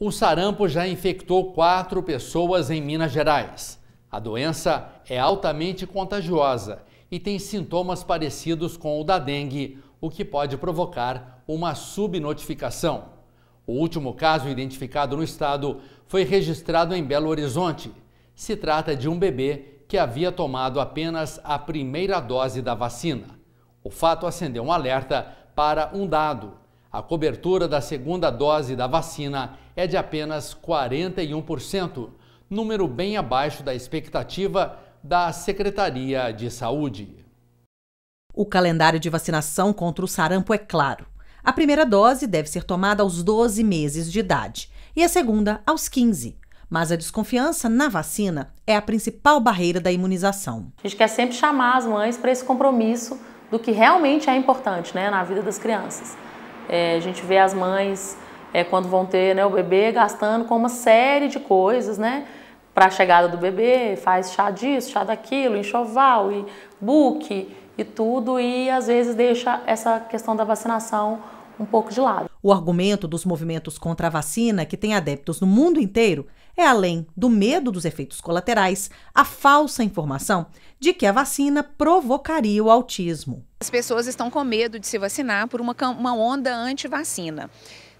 O sarampo já infectou quatro pessoas em Minas Gerais. A doença é altamente contagiosa e tem sintomas parecidos com o da dengue, o que pode provocar uma subnotificação. O último caso identificado no estado foi registrado em Belo Horizonte. Se trata de um bebê que havia tomado apenas a primeira dose da vacina. O fato acendeu um alerta para um dado a cobertura da segunda dose da vacina é de apenas 41%, número bem abaixo da expectativa da Secretaria de Saúde. O calendário de vacinação contra o sarampo é claro. A primeira dose deve ser tomada aos 12 meses de idade e a segunda aos 15. Mas a desconfiança na vacina é a principal barreira da imunização. A gente quer sempre chamar as mães para esse compromisso do que realmente é importante né, na vida das crianças. É, a gente vê as mães, é, quando vão ter né, o bebê, gastando com uma série de coisas, né? Para a chegada do bebê, faz chá disso, chá daquilo, enxoval e book e tudo, e às vezes deixa essa questão da vacinação um pouco de lado. O argumento dos movimentos contra a vacina, que tem adeptos no mundo inteiro, é além do medo dos efeitos colaterais, a falsa informação de que a vacina provocaria o autismo. As pessoas estão com medo de se vacinar por uma, uma onda anti-vacina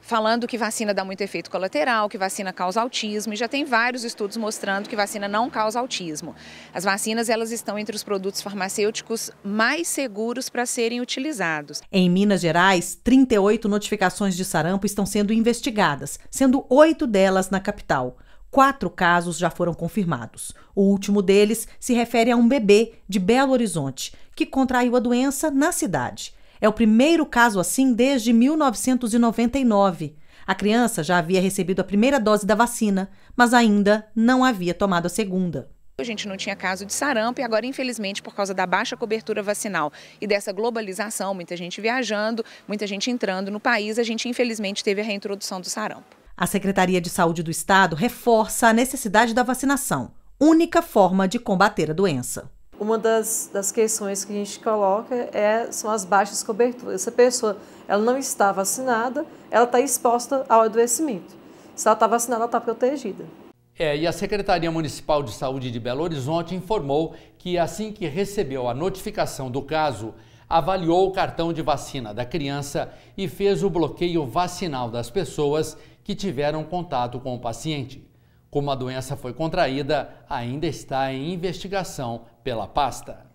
falando que vacina dá muito efeito colateral, que vacina causa autismo, e já tem vários estudos mostrando que vacina não causa autismo. As vacinas elas estão entre os produtos farmacêuticos mais seguros para serem utilizados. Em Minas Gerais, 38 notificações de sarampo estão sendo investigadas, sendo oito delas na capital. Quatro casos já foram confirmados. O último deles se refere a um bebê de Belo Horizonte que contraiu a doença na cidade. É o primeiro caso assim desde 1999. A criança já havia recebido a primeira dose da vacina, mas ainda não havia tomado a segunda. A gente não tinha caso de sarampo e agora, infelizmente, por causa da baixa cobertura vacinal e dessa globalização, muita gente viajando, muita gente entrando no país, a gente infelizmente teve a reintrodução do sarampo. A Secretaria de Saúde do Estado reforça a necessidade da vacinação, única forma de combater a doença. Uma das, das questões que a gente coloca é, são as baixas coberturas. Se a pessoa ela não está vacinada, ela está exposta ao adoecimento. Se ela está vacinada, ela está protegida. É, e a Secretaria Municipal de Saúde de Belo Horizonte informou que assim que recebeu a notificação do caso, avaliou o cartão de vacina da criança e fez o bloqueio vacinal das pessoas que tiveram contato com o paciente. Como a doença foi contraída, ainda está em investigação pela pasta.